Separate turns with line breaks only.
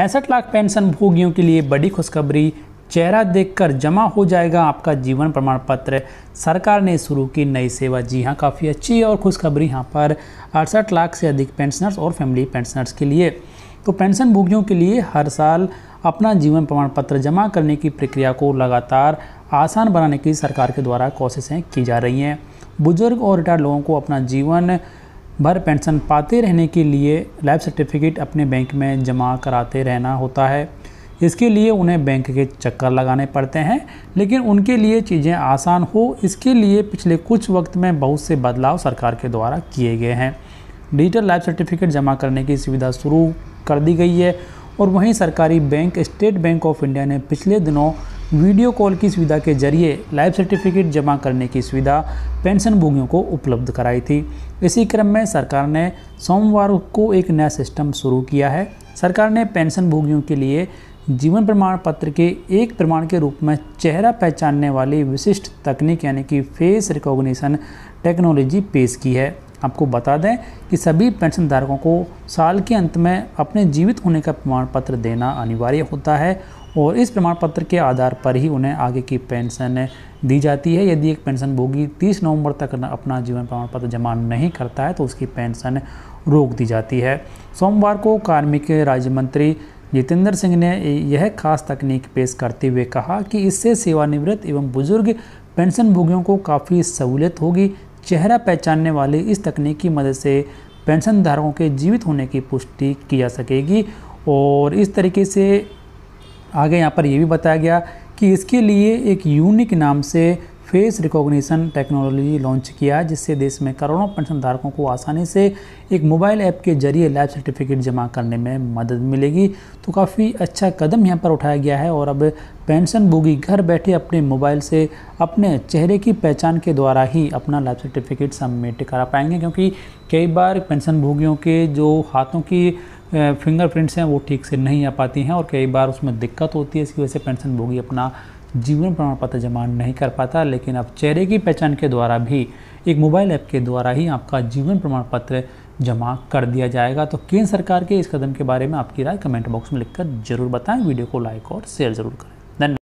पैंसठ लाख पेंशन भोगियों के लिए बड़ी खुशखबरी चेहरा देखकर जमा हो जाएगा आपका जीवन प्रमाण पत्र सरकार ने शुरू की नई सेवा जी हाँ काफ़ी अच्छी और खुशखबरी यहाँ पर अड़सठ लाख से अधिक पेंशनर्स और फैमिली पेंशनर्स के लिए तो पेंशन भोगियों के लिए हर साल अपना जीवन प्रमाण पत्र जमा करने की प्रक्रिया को लगातार आसान बनाने की सरकार के द्वारा कोशिशें की जा रही हैं बुजुर्ग और रिटायर्ड लोगों को अपना जीवन भर पेंशन पाते रहने के लिए लाइफ सर्टिफिकेट अपने बैंक में जमा कराते रहना होता है इसके लिए उन्हें बैंक के चक्कर लगाने पड़ते हैं लेकिन उनके लिए चीज़ें आसान हो इसके लिए पिछले कुछ वक्त में बहुत से बदलाव सरकार के द्वारा किए गए हैं डिजिटल लाइफ सर्टिफिकेट जमा करने की सुविधा शुरू कर दी गई है और वहीं सरकारी bank State Bank of India ने पिछले दिनों वीडियो कॉल की सुविधा के जरिए लाइफ सर्टिफिकेट जमा करने की सुविधा पेंशन भोगियों को उपलब्ध कराई थी इसी क्रम में सरकार ने सोमवार को एक नया सिस्टम शुरू किया है सरकार ने पेंशन भोगियों के लिए जीवन प्रमाण पत्र के एक प्रमाण के रूप में चेहरा पहचानने वाली विशिष्ट तकनीक यानी कि फेस रिकॉग्निशन टेक्नोलॉजी पेश की है आपको बता दें कि सभी पेंशन धारकों को साल के अंत में अपने जीवित होने का प्रमाण पत्र देना अनिवार्य होता है और इस प्रमाण पत्र के आधार पर ही उन्हें आगे की पेंशन दी जाती है यदि एक पेंशन भोगी 30 नवंबर तक अपना जीवन प्रमाण पत्र जमा नहीं करता है तो उसकी पेंशन रोक दी जाती है सोमवार को कार्मिक राज्य मंत्री जितेंद्र सिंह ने यह खास तकनीक पेश करते हुए कहा कि इससे सेवानिवृत्त एवं बुजुर्ग पेंशन भोगियों को काफ़ी सहूलियत होगी चेहरा पहचानने वाली इस तकनीक की मदद से पेंशनधारकों के जीवित होने की पुष्टि की जा सकेगी और इस तरीके से आगे यहाँ पर यह भी बताया गया कि इसके लिए एक यूनिक नाम से फेस रिकॉग्निशन टेक्नोलॉजी लॉन्च किया है जिससे देश में करोड़ों पेंशन धारकों को आसानी से एक मोबाइल ऐप के जरिए लाइफ सर्टिफिकेट जमा करने में मदद मिलेगी तो काफ़ी अच्छा कदम यहाँ पर उठाया गया है और अब पेंशन भोगी घर बैठे अपने मोबाइल से अपने चेहरे की पहचान के द्वारा ही अपना लाइफ सर्टिफिकेट सबमिट करा पाएंगे क्योंकि कई बार पेंशन भोगियों के जो हाथों की फिंगरप्रिंट्स हैं वो ठीक से नहीं आ पाती हैं और कई बार उसमें दिक्कत होती है इसकी वजह से पेंशन भोगी अपना जीवन प्रमाण पत्र जमा नहीं कर पाता लेकिन अब चेहरे की पहचान के द्वारा भी एक मोबाइल ऐप के द्वारा ही आपका जीवन प्रमाण पत्र जमा कर दिया जाएगा तो केंद्र सरकार के इस कदम के बारे में आपकी राय कमेंट बॉक्स में लिखकर जरूर बताएं वीडियो को लाइक और शेयर जरूर करें